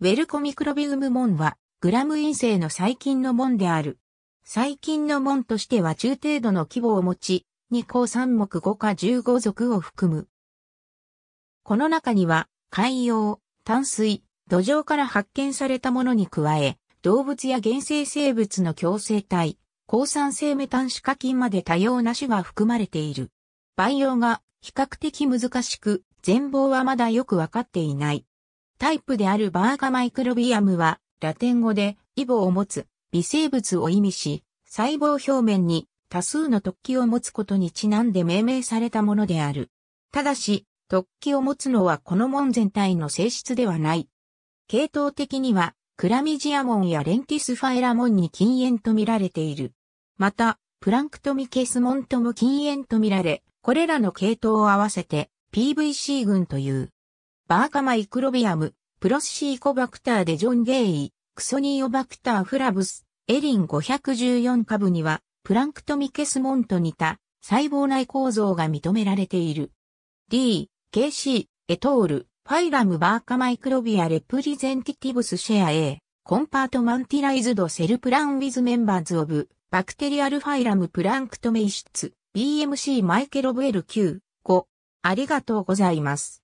ウェルコミクロビウム門は、グラム陰性の細菌の門である。細菌の門としては中程度の規模を持ち、2項3目5か15属を含む。この中には、海洋、淡水、土壌から発見されたものに加え、動物や原生生物の共生体、抗酸性メタンシカ菌まで多様な種が含まれている。培養が比較的難しく、全貌はまだよくわかっていない。タイプであるバーガマイクロビアムは、ラテン語で、イボを持つ、微生物を意味し、細胞表面に多数の突起を持つことにちなんで命名されたものである。ただし、突起を持つのはこの門全体の性質ではない。系統的には、クラミジアモンやレンティスファエラモンに禁煙と見られている。また、プランクトミケスモンとも禁煙と見られ、これらの系統を合わせて PVC 群という。バーカマイクロビアム、プロシーコバクターデジョン・ゲイ、クソニーオバクターフラブス、エリン514株には、プランクトミケスモンと似た細胞内構造が認められている。D、KC、エトール、ファイラムバーカマイクロビアレプリゼンティティブスシェア A、コンパートマンティライズドセルプランウィズメンバーズオブ、バクテリアルファイラムプランクトメイシツ、BMC マイケロブ L9、5。ありがとうございます。